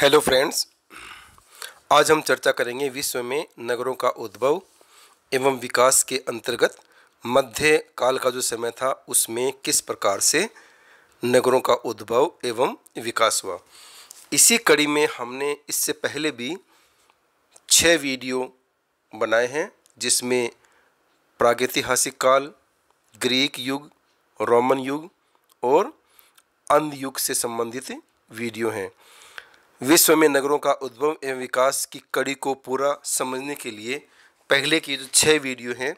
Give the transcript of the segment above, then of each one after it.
hello friends आज हम चर्चा करेंगे विश्व में नगरों का उद्भव एवं विकास के अंतर्गत मध्य काल का जो समय था उसमें किस प्रकार से नगरों का उद्भव एवं विकास हुआ इसी कड़ी में हमने इससे पहले भी छः वीडियो बनाए हैं जिसमें प्रागैतिहासिक काल ग्रीक युग रोमन युग और अंध युग से संबंधित वीडियो हैं विश्व में नगरों का उद्भव एवं विकास की कड़ी को पूरा समझने के लिए पहले की जो छः वीडियो हैं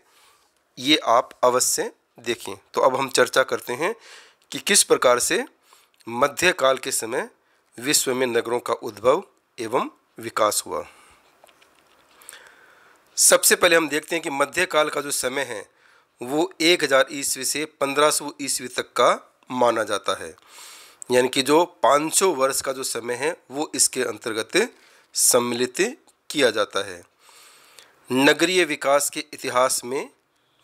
ये आप अवश्य देखें तो अब हम चर्चा करते हैं कि किस प्रकार से मध्यकाल के समय विश्व में नगरों का उद्भव एवं विकास हुआ सबसे पहले हम देखते हैं कि मध्यकाल का जो समय है वो 1000 ईस्वी से 1500 ईस्वी तक का माना जाता है यानी कि जो 500 वर्ष का जो समय है वो इसके अंतर्गत सम्मिलित किया जाता है नगरीय विकास के इतिहास में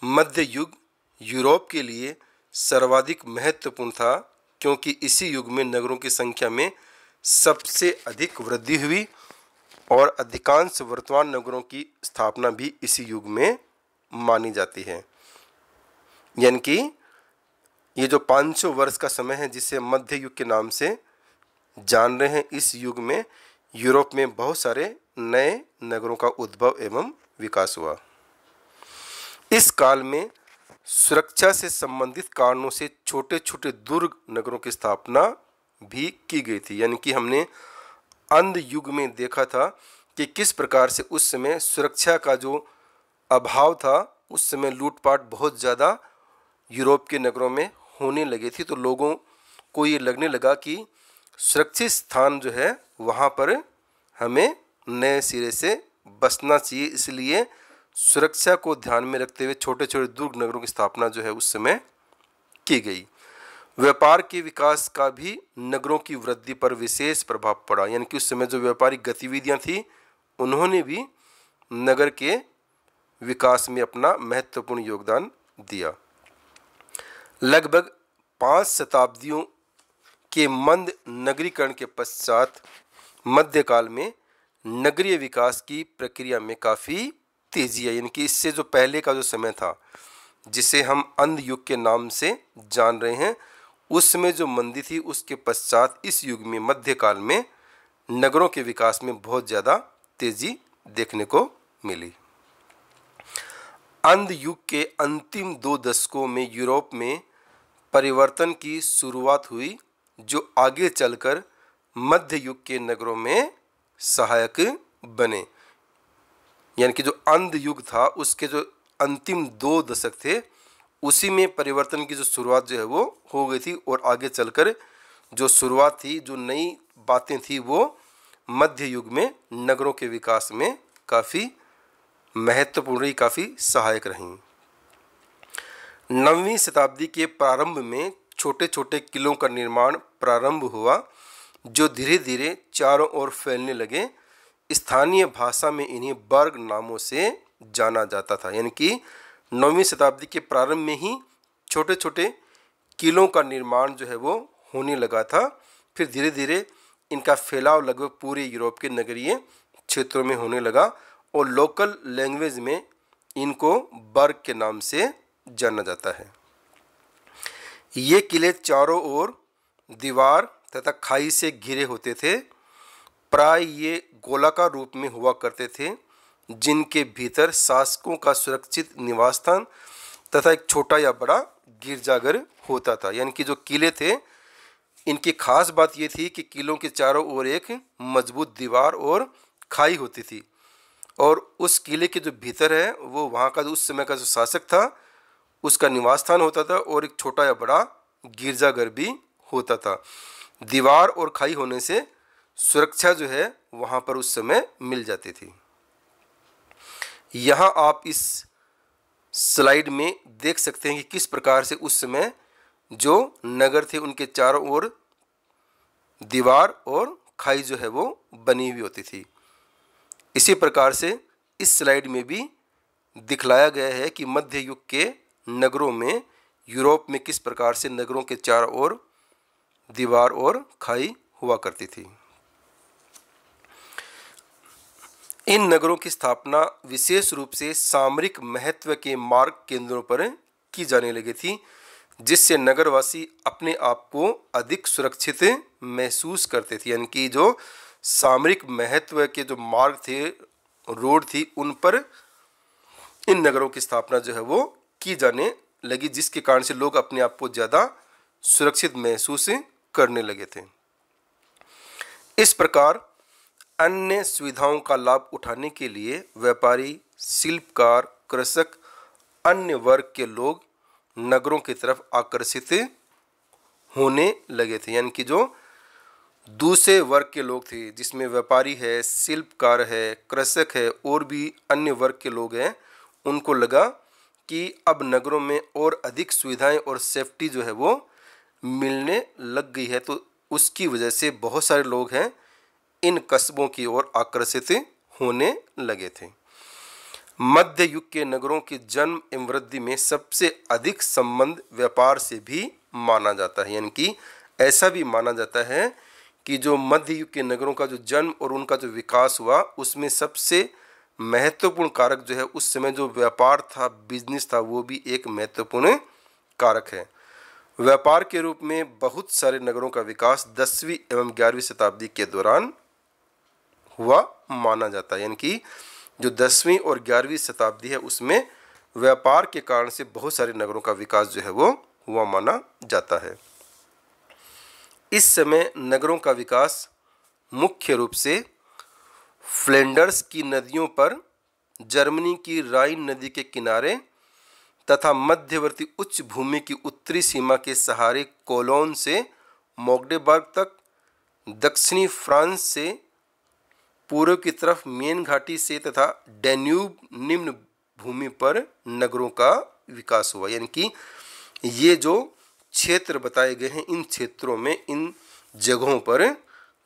मध्य युग यूरोप के लिए सर्वाधिक महत्वपूर्ण था क्योंकि इसी युग में नगरों की संख्या में सबसे अधिक वृद्धि हुई और अधिकांश वर्तमान नगरों की स्थापना भी इसी युग में मानी जाती है यानी कि ये जो पाँच सौ वर्ष का समय है जिसे मध्य युग के नाम से जान रहे हैं इस युग में यूरोप में बहुत सारे नए नगरों का उद्भव एवं विकास हुआ इस काल में सुरक्षा से संबंधित कारणों से छोटे छोटे दुर्ग नगरों की स्थापना भी की गई थी यानी कि हमने अंध युग में देखा था कि किस प्रकार से उस समय सुरक्षा का जो अभाव था उस समय लूटपाट बहुत ज़्यादा यूरोप के नगरों में होने लगे थे तो लोगों को ये लगने लगा कि सुरक्षित स्थान जो है वहाँ पर हमें नए सिरे से बसना चाहिए इसलिए सुरक्षा को ध्यान में रखते हुए छोटे छोटे दुर्ग नगरों की स्थापना जो है उस समय की गई व्यापार के विकास का भी नगरों की वृद्धि पर विशेष प्रभाव पड़ा यानी कि उस समय जो व्यापारिक गतिविधियां थी उन्होंने भी नगर के विकास में अपना महत्वपूर्ण योगदान दिया लगभग पाँच शताब्दियों के मंद नगरीकरण के पश्चात मध्यकाल में नगरीय विकास की प्रक्रिया में काफ़ी तेजी है यानी कि इससे जो पहले का जो समय था जिसे हम अंध युग के नाम से जान रहे हैं उसमें जो मंदी थी उसके पश्चात इस युग में मध्यकाल में नगरों के विकास में बहुत ज़्यादा तेजी देखने को मिली अंध युग के अंतिम दो दशकों में यूरोप में परिवर्तन की शुरुआत हुई जो आगे चलकर मध्य युग के नगरों में सहायक बने यानी कि जो अंध युग था उसके जो अंतिम दो दशक थे उसी में परिवर्तन की जो शुरुआत जो है वो हो गई थी और आगे चलकर जो शुरुआत थी जो नई बातें थी वो मध्य युग में नगरों के विकास में काफ़ी महत्वपूर्ण काफ़ी सहायक रहीं नौवीं शताब्दी के प्रारंभ में छोटे छोटे किलों का निर्माण प्रारंभ हुआ जो धीरे धीरे चारों ओर फैलने लगे स्थानीय भाषा में इन्हें बर्ग नामों से जाना जाता था यानी कि नौवीं शताब्दी के प्रारंभ में ही छोटे छोटे किलों का निर्माण जो है वो होने लगा था फिर धीरे धीरे इनका फैलाव लगभग पूरे यूरोप के नगरीय क्षेत्रों में होने लगा और लोकल लैंग्वेज में इनको बर्ग के नाम से जाना जाता है ये किले चारों ओर दीवार तथा खाई से घिरे होते थे प्राय ये गोलाकार रूप में हुआ करते थे जिनके भीतर शासकों का सुरक्षित निवास स्थान तथा एक छोटा या बड़ा गिरजाघर होता था यानी कि जो किले थे इनकी खास बात ये थी कि किलों के चारों ओर एक मजबूत दीवार और खाई होती थी और उस किले के जो भीतर है वो वहाँ का उस समय का जो शासक था उसका निवास स्थान होता था और एक छोटा या बड़ा गिरजाघर भी होता था दीवार और खाई होने से सुरक्षा जो है वहाँ पर उस समय मिल जाती थी यहाँ आप इस स्लाइड में देख सकते हैं कि किस प्रकार से उस समय जो नगर थे उनके चारों ओर दीवार और खाई जो है वो बनी हुई होती थी इसी प्रकार से इस स्लाइड में भी दिखलाया गया है कि मध्य युग के नगरों में यूरोप में किस प्रकार से नगरों के चारों ओर दीवार और खाई हुआ करती थी इन नगरों की स्थापना विशेष रूप से सामरिक महत्व के मार्ग केंद्रों पर की जाने लगी थी जिससे नगरवासी अपने आप को अधिक सुरक्षित महसूस करते थे यानी कि जो सामरिक महत्व के जो मार्ग थे रोड थी उन पर इन नगरों की स्थापना जो है वो की जाने लगी जिसके कारण से लोग अपने आप को ज़्यादा सुरक्षित महसूस करने लगे थे इस प्रकार अन्य सुविधाओं का लाभ उठाने के लिए व्यापारी शिल्पकार कृषक अन्य वर्ग के लोग नगरों की तरफ आकर्षित होने लगे थे यानी कि जो दूसरे वर्ग के लोग थे जिसमें व्यापारी है शिल्पकार है कृषक है और भी अन्य वर्ग के लोग हैं उनको लगा कि अब नगरों में और अधिक सुविधाएं और सेफ्टी जो है वो मिलने लग गई है तो उसकी वजह से बहुत सारे लोग हैं इन कस्बों की ओर आकर्षित होने लगे थे मध्य युग के नगरों के जन्म एवं वृद्धि में सबसे अधिक संबंध व्यापार से भी माना जाता है यानी कि ऐसा भी माना जाता है कि जो मध्य युग के नगरों का जो जन्म और उनका जो विकास हुआ उसमें सबसे महत्वपूर्ण कारक जो है उस समय जो व्यापार था बिजनेस था वो भी एक महत्वपूर्ण कारक है व्यापार के रूप में बहुत सारे नगरों का विकास दसवीं एवं ग्यारहवीं शताब्दी के दौरान हुआ माना जाता है यानी कि जो दसवीं और ग्यारहवीं शताब्दी है उसमें व्यापार के कारण से बहुत सारे नगरों का विकास जो है वो हुआ माना जाता है इस समय नगरों का विकास मुख्य रूप से फ्लेंडर्स की नदियों पर जर्मनी की राइन नदी के किनारे तथा मध्यवर्ती उच्च भूमि की उत्तरी सीमा के सहारे कोलोन से मोगडेबर्ग तक दक्षिणी फ्रांस से पूर्व की तरफ मेन घाटी से तथा डेन्यूब निम्न भूमि पर नगरों का विकास हुआ यानी कि ये जो क्षेत्र बताए गए हैं इन क्षेत्रों में इन जगहों पर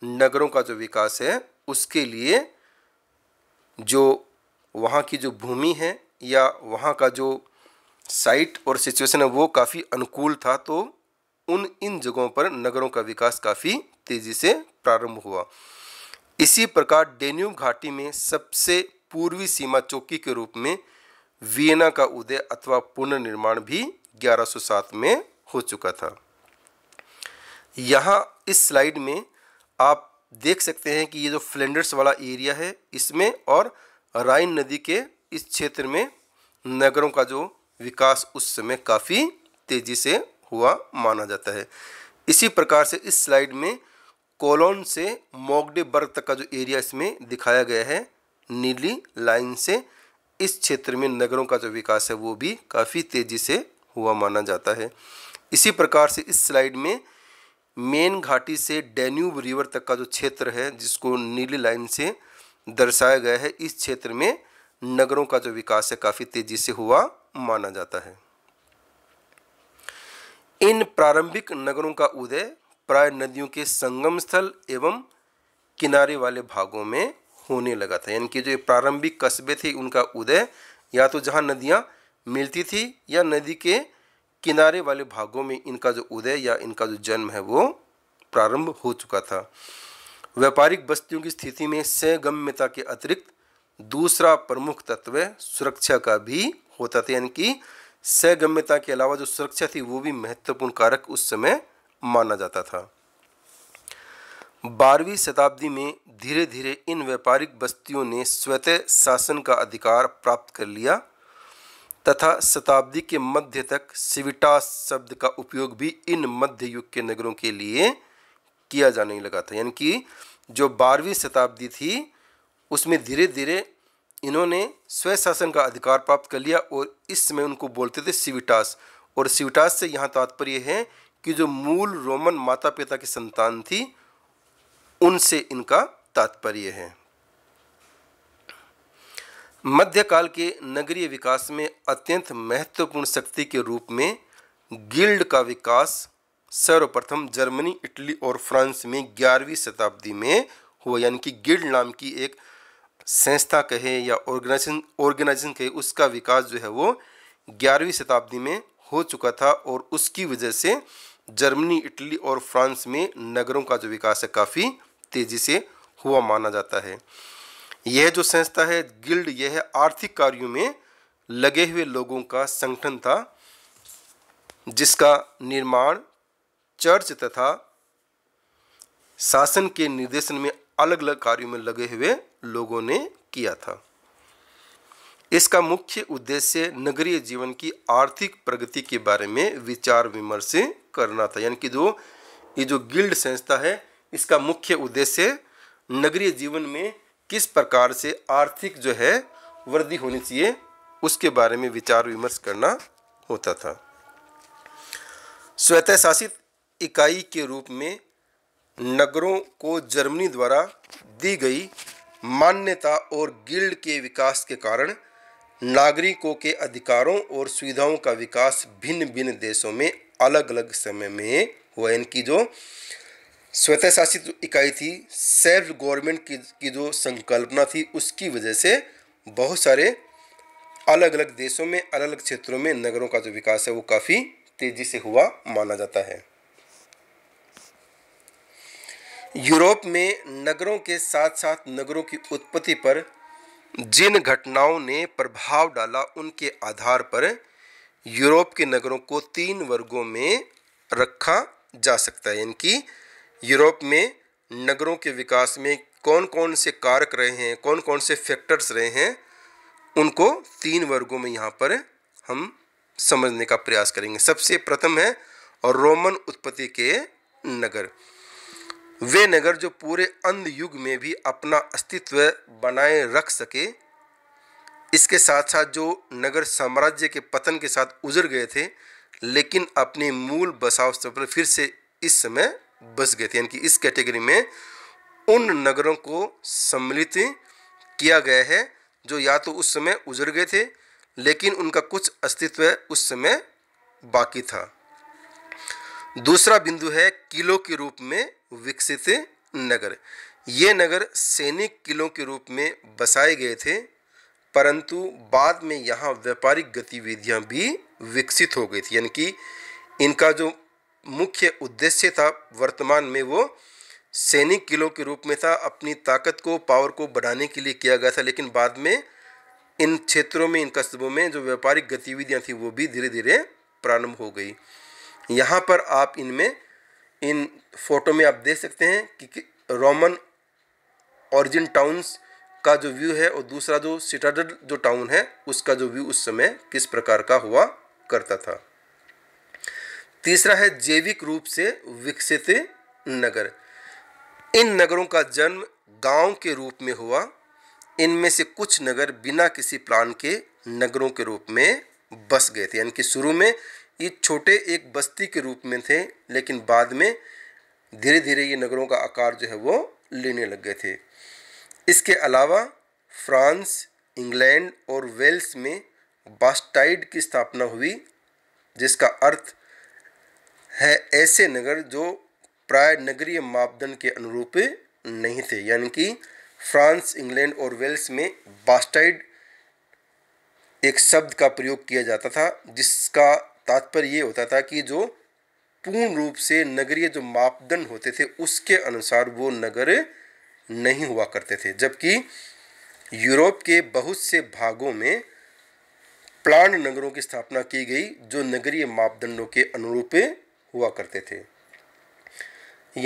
नगरों का जो विकास है उसके लिए जो वहाँ की जो भूमि है या वहाँ का जो साइट और सिचुएशन है वो काफ़ी अनुकूल था तो उन इन जगहों पर नगरों का विकास काफ़ी तेज़ी से प्रारंभ हुआ इसी प्रकार डेन्यूब घाटी में सबसे पूर्वी सीमा चौकी के रूप में वियना का उदय अथवा पुनर्निर्माण भी 1107 में हो चुका था यहाँ इस स्लाइड में आप देख सकते हैं कि ये जो फ्लेंडर्स वाला एरिया है इसमें और राइन नदी के इस क्षेत्र में नगरों का जो विकास उस समय काफ़ी तेज़ी से हुआ माना जाता है इसी प्रकार से इस स्लाइड में कोलोन से मोगडे बर्ग तक का जो एरिया इसमें दिखाया गया है नीली लाइन से इस क्षेत्र में नगरों का जो विकास है वो भी काफ़ी तेज़ी से हुआ माना जाता है इसी प्रकार से इस स्लाइड में मेन घाटी से डेन्यूब रिवर तक का जो क्षेत्र है जिसको नीली लाइन से दर्शाया गया है इस क्षेत्र में नगरों का जो विकास है काफ़ी तेजी से हुआ माना जाता है इन प्रारंभिक नगरों का उदय प्राय नदियों के संगम स्थल एवं किनारे वाले भागों में होने लगा था यानी कि जो प्रारंभिक कस्बे थे उनका उदय या तो जहाँ नदियाँ मिलती थी या नदी के किनारे वाले भागों में इनका जो उदय या इनका जो जन्म है वो प्रारंभ हो चुका था व्यापारिक बस्तियों की स्थिति में सगम्यता के अतिरिक्त दूसरा प्रमुख तत्व सुरक्षा का भी होता था यानी कि सगम्यता के अलावा जो सुरक्षा थी वो भी महत्वपूर्ण कारक उस समय माना जाता था बारहवीं शताब्दी में धीरे धीरे इन व्यापारिक बस्तियों ने स्वतः शासन का अधिकार प्राप्त कर लिया तथा शताब्दी के मध्य तक सिविटास शब्द का उपयोग भी इन मध्य युग के नगरों के लिए किया जाने लगा था यानी कि जो बारहवीं शताब्दी थी उसमें धीरे धीरे इन्होंने स्वशासन का अधिकार प्राप्त कर लिया और इस समय उनको बोलते थे सिविटास और सिविटास से यहाँ तात्पर्य है कि जो मूल रोमन माता पिता की संतान थी उनसे इनका तात्पर्य है मध्यकाल के नगरीय विकास में अत्यंत महत्वपूर्ण शक्ति के रूप में गिल्ड का विकास सर्वप्रथम जर्मनी इटली और फ्रांस में ग्यारहवीं शताब्दी में हुआ यानी कि गिल्ड नाम की एक संस्था कहे या ऑर्गेनाइजेशन ऑर्गेनाइजेशन कहे उसका विकास जो है वो ग्यारहवीं शताब्दी में हो चुका था और उसकी वजह से जर्मनी इटली और फ्रांस में नगरों का जो विकास है काफ़ी तेज़ी से हुआ माना जाता है यह जो संस्था है गिल्ड यह है आर्थिक कार्यों में लगे हुए लोगों का संगठन था जिसका निर्माण चर्च तथा शासन के निर्देशन में अलग अलग कार्यों में लगे हुए लोगों ने किया था इसका मुख्य उद्देश्य नगरीय जीवन की आर्थिक प्रगति के बारे में विचार विमर्श करना था यानी कि जो ये जो गिल्ड संस्था है इसका मुख्य उद्देश्य नगरीय जीवन में किस प्रकार से आर्थिक जो है वृद्धि होनी चाहिए उसके बारे में विचार विमर्श करना होता था स्वतः शासित इकाई के रूप में नगरों को जर्मनी द्वारा दी गई मान्यता और गिल्ड के विकास के कारण नागरिकों के अधिकारों और सुविधाओं का विकास भिन्न भिन्न देशों में अलग अलग समय में हुआ इनकी जो स्वतः शासित इकाई थी सेल्फ गवर्नमेंट की, की जो संकल्पना थी उसकी वजह से बहुत सारे अलग अलग देशों में अलग अलग क्षेत्रों में नगरों का जो विकास है वो काफ़ी तेजी से हुआ माना जाता है यूरोप में नगरों के साथ साथ नगरों की उत्पत्ति पर जिन घटनाओं ने प्रभाव डाला उनके आधार पर यूरोप के नगरों को तीन वर्गों में रखा जा सकता है इनकी यूरोप में नगरों के विकास में कौन कौन से कारक रहे हैं कौन कौन से फैक्टर्स रहे हैं उनको तीन वर्गों में यहाँ पर हम समझने का प्रयास करेंगे सबसे प्रथम है और रोमन उत्पत्ति के नगर वे नगर जो पूरे अंध युग में भी अपना अस्तित्व बनाए रख सके इसके साथ साथ जो नगर साम्राज्य के पतन के साथ उजर गए थे लेकिन अपने मूल बसाव स्थल पर फिर से इस समय बस गए थे यानी कि इस कैटेगरी में उन नगरों को सम्मिलित किया गया है जो या तो उस समय उजड़ गए थे लेकिन उनका कुछ अस्तित्व उस समय बाकी था दूसरा बिंदु है किलों के रूप में विकसित नगर ये नगर सैनिक किलों के रूप में बसाए गए थे परंतु बाद में यहाँ व्यापारिक गतिविधियाँ भी विकसित हो गई थी यानी कि इनका जो मुख्य उद्देश्य था वर्तमान में वो सैनिक किलों के रूप में था अपनी ताकत को पावर को बढ़ाने के लिए किया गया था लेकिन बाद में इन क्षेत्रों में इन कस्बों में जो व्यापारिक गतिविधियां थी वो भी धीरे धीरे प्रारंभ हो गई यहाँ पर आप इनमें इन फोटो में आप देख सकते हैं कि, कि रोमन ऑरिजिन टाउन्स का जो व्यू है और दूसरा जो सिटाडल जो टाउन है उसका जो व्यू उस समय किस प्रकार का हुआ करता था तीसरा है जैविक रूप से विकसित नगर इन नगरों का जन्म गांव के रूप में हुआ इनमें से कुछ नगर बिना किसी प्लान के नगरों के रूप में बस गए थे यानी कि शुरू में ये छोटे एक बस्ती के रूप में थे लेकिन बाद में धीरे धीरे ये नगरों का आकार जो है वो लेने लग गए थे इसके अलावा फ्रांस इंग्लैंड और वेल्स में बास्टाइड की स्थापना हुई जिसका अर्थ है ऐसे नगर जो प्राय नगरीय मापदंड के अनुरूप नहीं थे यानी कि फ्रांस इंग्लैंड और वेल्स में बास्टाइड एक शब्द का प्रयोग किया जाता था जिसका तात्पर्य ये होता था कि जो पूर्ण रूप से नगरीय जो मापदंड होते थे उसके अनुसार वो नगर नहीं हुआ करते थे जबकि यूरोप के बहुत से भागों में प्लान नगरों की स्थापना की गई जो नगरीय मापदंडों के अनुरूप हुआ करते थे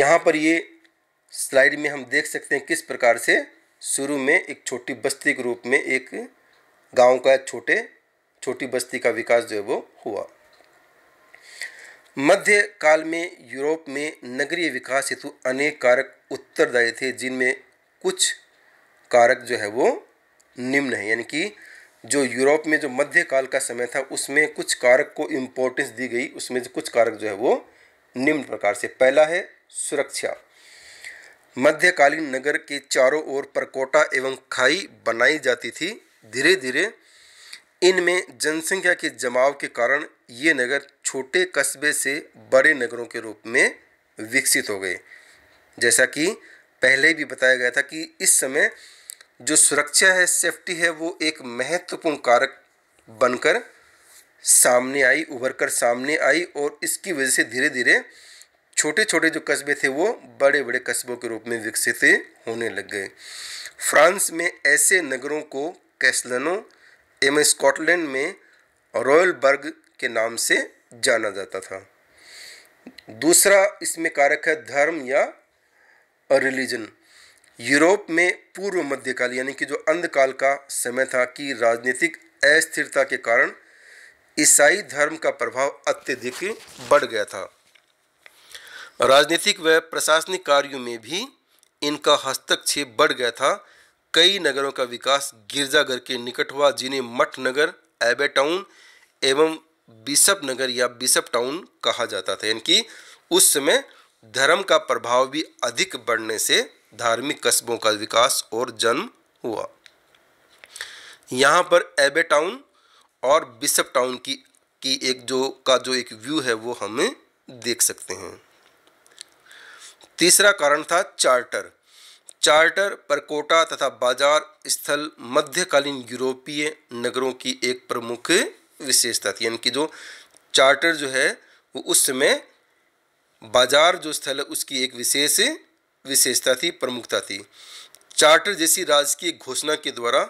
यहाँ पर ये स्लाइड में हम देख सकते हैं किस प्रकार से शुरू में एक छोटी बस्ती के रूप में एक गांव का छोटे छोटी बस्ती का विकास जो है वो हुआ मध्य काल में यूरोप में नगरीय विकास हेतु अनेक कारक उत्तरदायी थे जिनमें कुछ कारक जो है वो निम्न है यानी कि जो यूरोप में जो मध्यकाल का समय था उसमें कुछ कारक को इम्पोर्टेंस दी गई उसमें कुछ कारक जो है वो निम्न प्रकार से पहला है सुरक्षा मध्यकालीन नगर के चारों ओर परकोटा एवं खाई बनाई जाती थी धीरे धीरे इनमें जनसंख्या के जमाव के कारण ये नगर छोटे कस्बे से बड़े नगरों के रूप में विकसित हो गए जैसा कि पहले भी बताया गया था कि इस समय जो सुरक्षा है सेफ्टी है वो एक महत्वपूर्ण कारक बनकर सामने आई उभर कर सामने आई और इसकी वजह से धीरे धीरे छोटे छोटे जो कस्बे थे वो बड़े बड़े कस्बों के रूप में विकसित होने लग गए फ्रांस में ऐसे नगरों को कैसलनों एवं स्कॉटलैंड में रॉयल बर्ग के नाम से जाना जाता था दूसरा इसमें कारक है धर्म या रिलीजन यूरोप में पूर्व मध्यकाल यानी कि जो अंधकाल का समय था कि राजनीतिक अस्थिरता के कारण ईसाई धर्म का प्रभाव अत्यधिक बढ़ गया था राजनीतिक व प्रशासनिक कार्यों में भी इनका हस्तक्षेप बढ़ गया था कई नगरों का विकास गिरजाघर के निकट हुआ जिन्हें मठ नगर एबे टाउन एवं बिशप नगर या बिशप टाउन कहा जाता था यानी कि उस समय धर्म का प्रभाव भी अधिक बढ़ने से धार्मिक कस्बों का विकास और जन्म हुआ यहाँ पर एबे टाउन और बिशप टाउन की की एक जो का जो एक व्यू है वो हमें देख सकते हैं तीसरा कारण था चार्टर चार्टर परकोटा तथा बाजार स्थल मध्यकालीन यूरोपीय नगरों की एक प्रमुख विशेषता थी यानी कि जो चार्टर जो है वो उस समय बाजार जो स्थल है उसकी एक विशेष विशेषता थी प्रमुखता थी चार्टर जैसी राजकीय घोषणा के द्वारा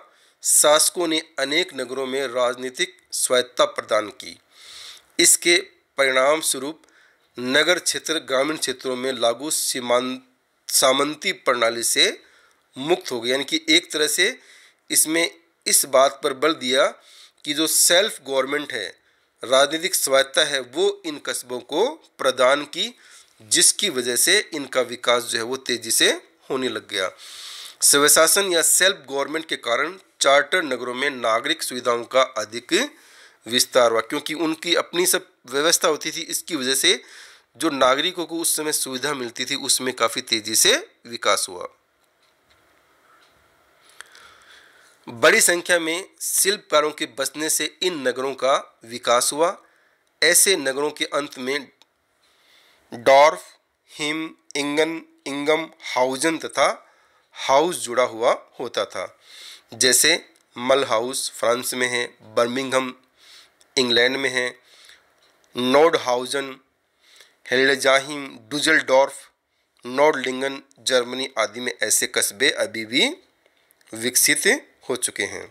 शासकों ने अनेक नगरों में राजनीतिक स्वायत्ता प्रदान की इसके परिणाम स्वरूप नगर क्षेत्र ग्रामीण क्षेत्रों में लागू सीमांत सामंती प्रणाली से मुक्त हो गया यानी कि एक तरह से इसमें इस बात पर बल दिया कि जो सेल्फ गवर्नमेंट है राजनीतिक स्वायत्ता है वो इन कस्बों को प्रदान की जिसकी वजह से इनका विकास जो है वो तेज़ी से होने लग गया स्वशासन या सेल्फ गवर्नमेंट के कारण चार्टर नगरों में नागरिक सुविधाओं का अधिक विस्तार हुआ क्योंकि उनकी अपनी सब व्यवस्था होती थी इसकी वजह से जो नागरिकों को उस समय सुविधा मिलती थी उसमें काफ़ी तेज़ी से विकास हुआ बड़ी संख्या में शिल्पकारों के बसने से इन नगरों का विकास हुआ ऐसे नगरों के अंत में डॉर्फ हिम इंगन इंगम हाउजन तथा हाउस जुड़ा हुआ होता था जैसे मल हाउस फ्रांस में है बर्मिंगहम इंग्लैंड में है नोड हाउजन हेल्डजाहिम डुजलडॉर्फ नॉर्डलिंगन जर्मनी आदि में ऐसे कस्बे अभी भी विकसित हो चुके हैं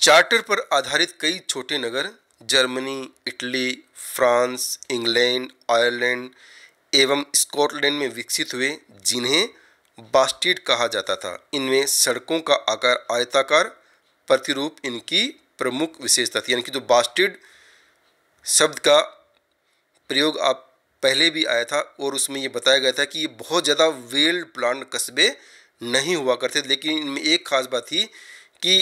चार्टर पर आधारित कई छोटे नगर Germany Italy France England Ireland एवं स्कॉटलैंड में विकसित हुए जिन्हें बास्टिड कहा जाता था इनमें सड़कों का आकार आयताकार प्रतिरूप इनकी प्रमुख विशेषता थी यानी कि जो तो बास्टिड शब्द का प्रयोग आप पहले भी आया था और उसमें ये बताया गया था कि ये बहुत ज़्यादा वेल प्लान कस्बे नहीं हुआ करते लेकिन इनमें एक खास बात थी कि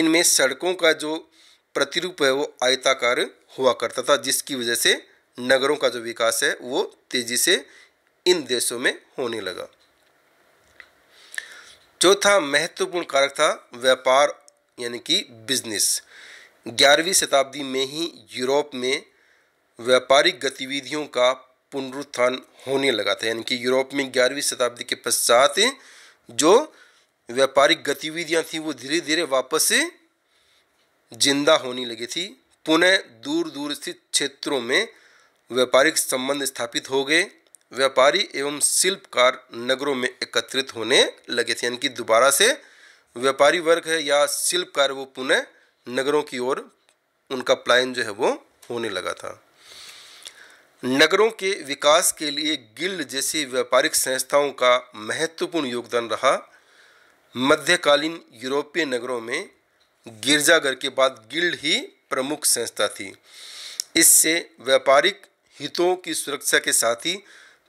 इनमें सड़कों का जो प्रतिरूप है वो आयताकार हुआ करता था जिसकी वजह से नगरों का जो विकास है वो तेजी से इन देशों में होने लगा चौथा महत्वपूर्ण कारक था व्यापार यानी कि बिजनेस ग्यारहवीं शताब्दी में ही यूरोप में व्यापारिक गतिविधियों का पुनरुत्थान होने लगा था यानी कि यूरोप में ग्यारहवीं शताब्दी के पश्चात जो व्यापारिक गतिविधियां थी वो धीरे धीरे वापस जिंदा होने लगी थी पुनः दूर दूर स्थित क्षेत्रों में व्यापारिक संबंध स्थापित हो गए व्यापारी एवं शिल्पकार नगरों में एकत्रित होने लगे थे यानी कि दोबारा से व्यापारी वर्ग है या शिल्पकार वो पुनः नगरों की ओर उनका प्लायन जो है वो होने लगा था नगरों के विकास के लिए गिल्ड जैसी व्यापारिक संस्थाओं का महत्वपूर्ण योगदान रहा मध्यकालीन यूरोपीय नगरों में गिरजाघर के बाद गिल्ड ही प्रमुख संस्था थी इससे व्यापारिक हितों की सुरक्षा के साथ ही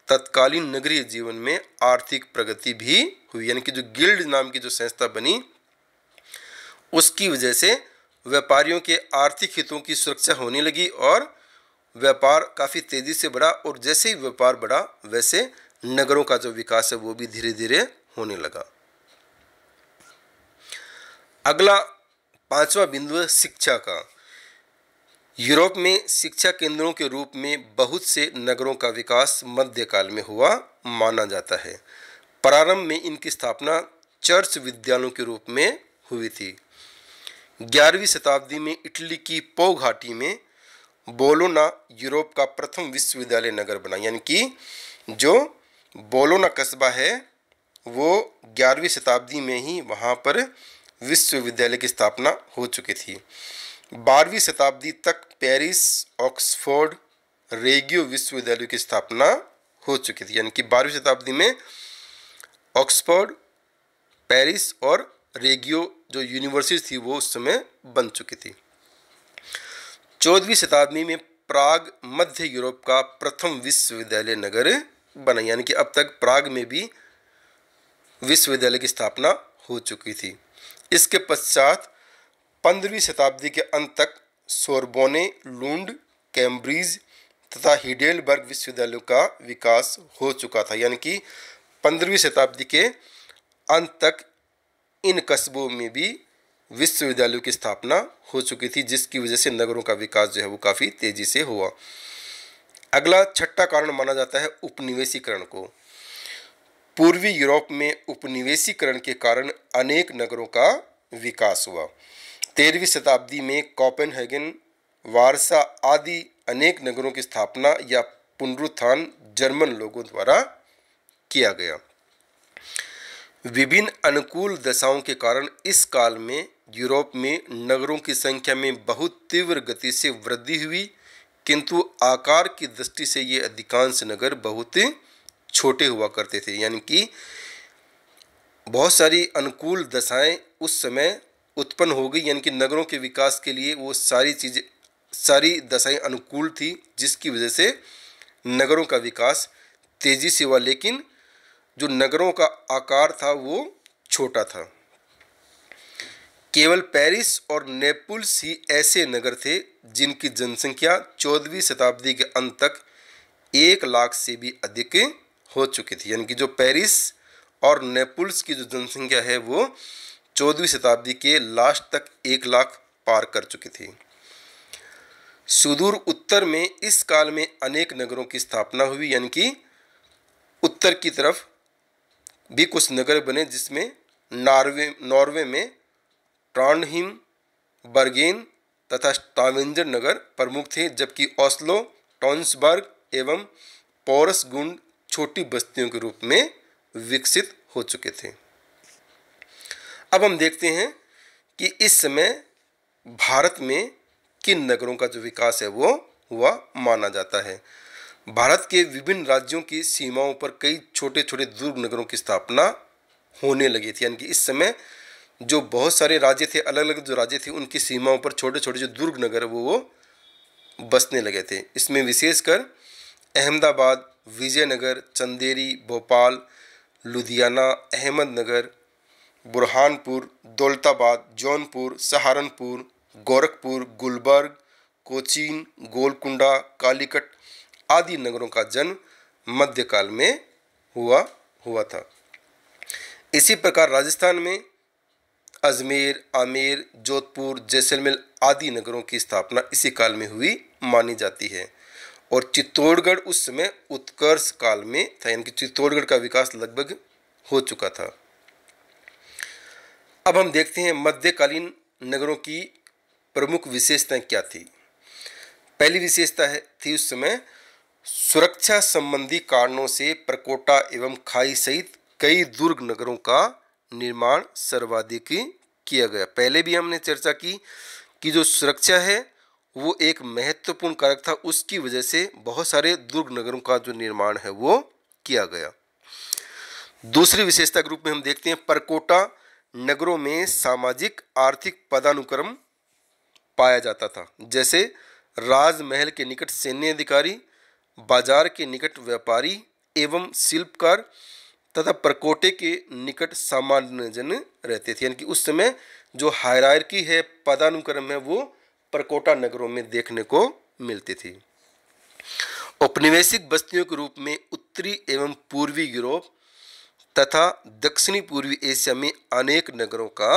तत्कालीन नगरीय जीवन में आर्थिक प्रगति भी हुई यानी कि जो गिल्ड नाम की जो संस्था बनी उसकी वजह से व्यापारियों के आर्थिक हितों की सुरक्षा होने लगी और व्यापार काफ़ी तेज़ी से बढ़ा और जैसे ही व्यापार बढ़ा वैसे नगरों का जो विकास है वो भी धीरे धीरे होने लगा अगला पांचवा बिंदु है शिक्षा का यूरोप में शिक्षा केंद्रों के रूप में बहुत से नगरों का विकास मध्यकाल में हुआ माना जाता है प्रारंभ में इनकी स्थापना चर्च विद्यालयों के रूप में हुई थी ग्यारहवीं शताब्दी में इटली की पो घाटी में बोलोना यूरोप का प्रथम विश्वविद्यालय नगर बना यानी कि जो बोलोना कस्बा है वो ग्यारहवीं शताब्दी में ही वहाँ पर विश्वविद्यालय की स्थापना हो चुकी थी बारहवीं शताब्दी तक पेरिस ऑक्सफोर्ड रेगियो विश्वविद्यालय की स्थापना हो चुकी थी यानी कि बारहवीं शताब्दी में ऑक्सफोर्ड पेरिस और रेगियो जो यूनिवर्सिटी थी वो उस समय बन चुकी थी चौदहवीं शताब्दी में प्राग मध्य यूरोप का प्रथम विश्वविद्यालय नगर बना यानी कि अब तक प्राग में भी विश्वविद्यालय की स्थापना हो चुकी थी इसके पश्चात पंद्रहवीं शताब्दी के अंत तक सोरबोने लूंड कैम्ब्रिज तथा हिडेलबर्ग विश्वविद्यालयों का विकास हो चुका था यानी कि पंद्रहवीं शताब्दी के अंत तक इन कस्बों में भी विश्वविद्यालयों की स्थापना हो चुकी थी जिसकी वजह से नगरों का विकास जो है वो काफ़ी तेज़ी से हुआ अगला छठा कारण माना जाता है उपनिवेशीकरण को पूर्वी यूरोप में उपनिवेशीकरण के कारण अनेक नगरों का विकास हुआ तेरहवीं शताब्दी में कॉपेनहेगन वारसा आदि अनेक नगरों की स्थापना या पुनरुत्थान जर्मन लोगों द्वारा किया गया विभिन्न अनुकूल दशाओं के कारण इस काल में यूरोप में नगरों की संख्या में बहुत तीव्र गति से वृद्धि हुई किंतु आकार की दृष्टि से ये अधिकांश नगर बहुत छोटे हुआ करते थे यानी कि बहुत सारी अनुकूल दशाएं उस समय उत्पन्न हो गई यानी कि नगरों के विकास के लिए वो सारी चीज़ें सारी दशाएं अनुकूल थी जिसकी वजह से नगरों का विकास तेज़ी से हुआ लेकिन जो नगरों का आकार था वो छोटा था केवल पेरिस और नेपुल्स ही ऐसे नगर थे जिनकी जनसंख्या चौदहवीं शताब्दी के अंत तक एक लाख से भी अधिक हो चुकी थी यानी कि जो पेरिस और नेपुल्स की जो जनसंख्या है वो चौदहवीं शताब्दी के लास्ट तक एक लाख पार कर चुकी थी सुदूर उत्तर में इस काल में अनेक नगरों की स्थापना हुई यानी कि उत्तर की तरफ भी कुछ नगर बने जिसमें नॉर्वे नॉर्वे में ट्रांडहिम बर्गेन तथा स्टावेंजर नगर प्रमुख थे जबकि ओस्लो टॉन्सबर्ग एवं पोरसगुंड छोटी बस्तियों के रूप में विकसित हो चुके थे अब हम देखते हैं कि इस समय भारत में किन नगरों का जो विकास है वो हुआ माना जाता है भारत के विभिन्न राज्यों की सीमाओं पर कई छोटे छोटे दुर्ग नगरों की स्थापना होने लगी थी यानी कि इस समय जो बहुत सारे राज्य थे अलग अलग जो राज्य थे उनकी सीमाओं पर छोटे छोटे जो दुर्ग नगर वो वो बसने लगे थे इसमें विशेषकर अहमदाबाद विजयनगर चंदेरी भोपाल लुधियाना अहमदनगर बुरहानपुर दौलताबाद जौनपुर सहारनपुर गोरखपुर गुलबर्ग कोचीन गोलकुंडा कालीकट आदि नगरों का जन्म मध्यकाल में हुआ हुआ था इसी प्रकार राजस्थान में अजमेर आमेर जोधपुर जैसलमेर आदि नगरों की स्थापना इसी काल में हुई मानी जाती है और चित्तौड़गढ़ उस समय उत्कर्ष काल में था यानी कि चित्तौड़गढ़ का विकास लगभग हो चुका था अब हम देखते हैं मध्यकालीन नगरों की प्रमुख विशेषताएं क्या थी पहली विशेषता है थी उस समय सुरक्षा संबंधी कारणों से प्रकोटा एवं खाई सहित कई दुर्ग नगरों का निर्माण सर्वाधिक किया गया पहले भी हमने चर्चा की कि जो सुरक्षा है वो एक महत्वपूर्ण कारक था उसकी वजह से बहुत सारे दुर्ग नगरों का जो निर्माण है वो किया गया दूसरी विशेषता के रूप में हम देखते हैं परकोटा नगरों में सामाजिक आर्थिक पदानुक्रम पाया जाता था जैसे राजमहल के निकट सैन्य अधिकारी बाजार के निकट व्यापारी एवं शिल्पकार तथा परकोटे के निकट सामान्य जन रहते थे यानी कि उस समय जो हायरकी है पदानुक्रम है वो परकोटा नगरों में देखने को मिलती थी औपनिवेशिक बस्तियों के रूप में उत्तरी एवं पूर्वी यूरोप तथा दक्षिणी पूर्वी एशिया में अनेक नगरों का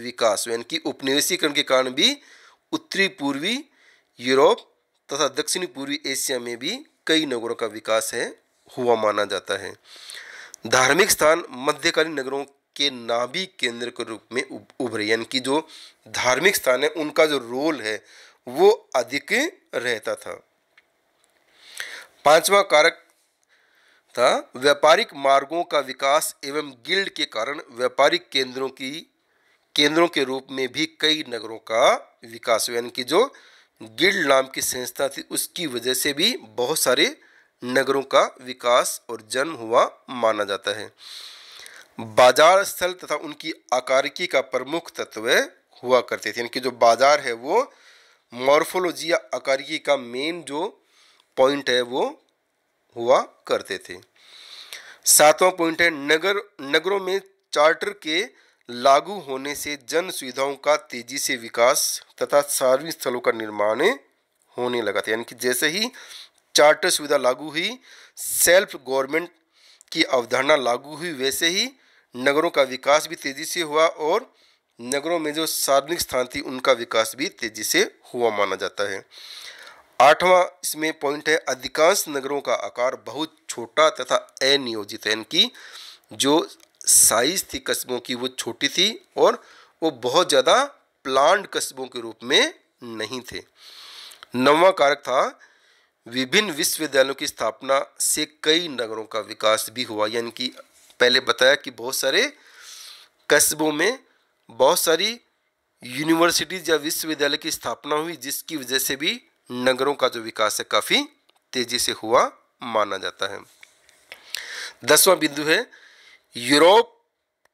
विकास यानी कि उपनिवेशीकरण के कारण भी उत्तरी पूर्वी यूरोप तथा दक्षिणी पूर्वी एशिया में भी कई नगरों का विकास है हुआ माना जाता है धार्मिक स्थान मध्यकालीन नगरों के नाभि केंद्र के रूप में उभरे यानी कि जो धार्मिक स्थान है उनका जो रोल है वो अधिक रहता था पांचवा कारक था व्यापारिक मार्गों का विकास एवं गिल्ड के कारण व्यापारिक केंद्रों की केंद्रों के रूप में भी कई नगरों का विकास हुआ यानी कि जो गिल्ड नाम की संस्था थी उसकी वजह से भी बहुत सारे नगरों का विकास और जन्म हुआ माना जाता है बाजार स्थल तथा उनकी आकारिकी का प्रमुख तत्व हुआ करते थे इनकी जो बाजार है वो मॉर्फोलॉजी या आकारिकी का मेन जो पॉइंट है वो हुआ करते थे सातवां पॉइंट है नगर नगरों में चार्टर के लागू होने से जन सुविधाओं का तेजी से विकास तथा सार्वजनिक स्थलों का निर्माण होने लगा था यानी कि जैसे ही चार्टर सुविधा लागू हुई सेल्फ गवर्नमेंट की अवधारणा लागू हुई वैसे ही नगरों का विकास भी तेजी से हुआ और नगरों में जो सार्वजनिक स्थान थी उनका विकास भी तेजी से हुआ माना जाता है आठवां इसमें पॉइंट है अधिकांश नगरों का आकार बहुत छोटा तथा अनियोजित है इनकी जो साइज थी कस्बों की वो छोटी थी और वो बहुत ज़्यादा प्लांट कस्बों के रूप में नहीं थे नवा कारक था विभिन्न विश्वविद्यालयों की स्थापना से कई नगरों का विकास भी हुआ यानी कि पहले बताया कि बहुत सारे कस्बों में बहुत सारी यूनिवर्सिटीज़ या विश्वविद्यालय की स्थापना हुई जिसकी वजह से भी नगरों का जो विकास है काफ़ी तेज़ी से हुआ माना जाता है दसवां बिंदु है यूरोप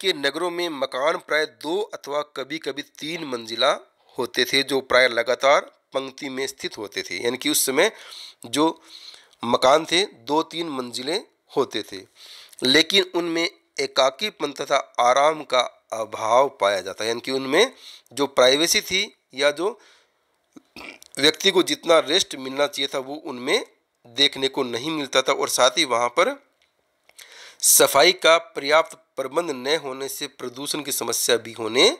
के नगरों में मकान प्राय दो अथवा कभी कभी तीन मंजिला होते थे जो प्राय लगातार पंक्ति में स्थित होते थे यानी कि उस समय जो मकान थे दो तीन मंजिलें होते थे लेकिन उनमें एकाकीपन तथा आराम का अभाव पाया जाता है यानी कि उनमें जो प्राइवेसी थी या जो व्यक्ति को जितना रेस्ट मिलना चाहिए था वो उनमें देखने को नहीं मिलता था और साथ ही वहाँ पर सफाई का पर्याप्त प्रबंध न होने से प्रदूषण की समस्या भी होने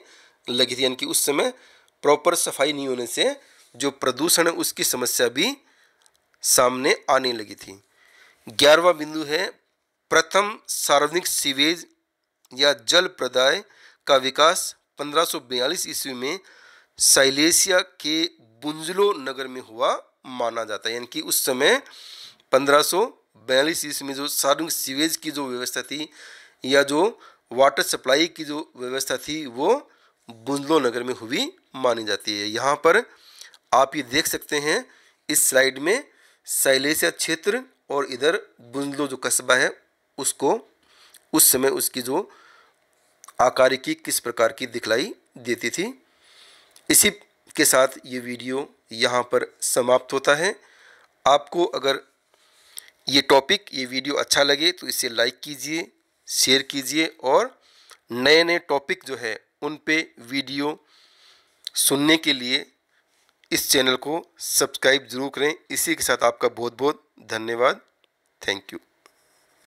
लगी थी यानी कि उस समय प्रॉपर सफाई नहीं होने से जो प्रदूषण है उसकी समस्या भी सामने आने लगी थी ग्यारहवा बिंदु है प्रथम सार्वजनिक सीवेज या जल प्रदाय का विकास 1542 ईस्वी में साइलेसिया के बुंजलो नगर में हुआ माना जाता है यानी कि उस समय पंद्रह बयालीस ईस्वी में जो सार्वजनिक सीवेज की जो व्यवस्था थी या जो वाटर सप्लाई की जो व्यवस्था थी वो बुंजलो नगर में हुई मानी जाती है यहाँ पर आप ये देख सकते हैं इस स्लाइड में साइलेसिया क्षेत्र और इधर बुंजलो जो कस्बा है उसको उस समय उसकी जो आकारिकी किस प्रकार की दिखलाई देती थी इसी के साथ ये वीडियो यहाँ पर समाप्त होता है आपको अगर ये टॉपिक ये वीडियो अच्छा लगे तो इसे लाइक कीजिए शेयर कीजिए और नए नए टॉपिक जो है उन पे वीडियो सुनने के लिए इस चैनल को सब्सक्राइब जरूर करें इसी के साथ आपका बहुत बहुत धन्यवाद थैंक यू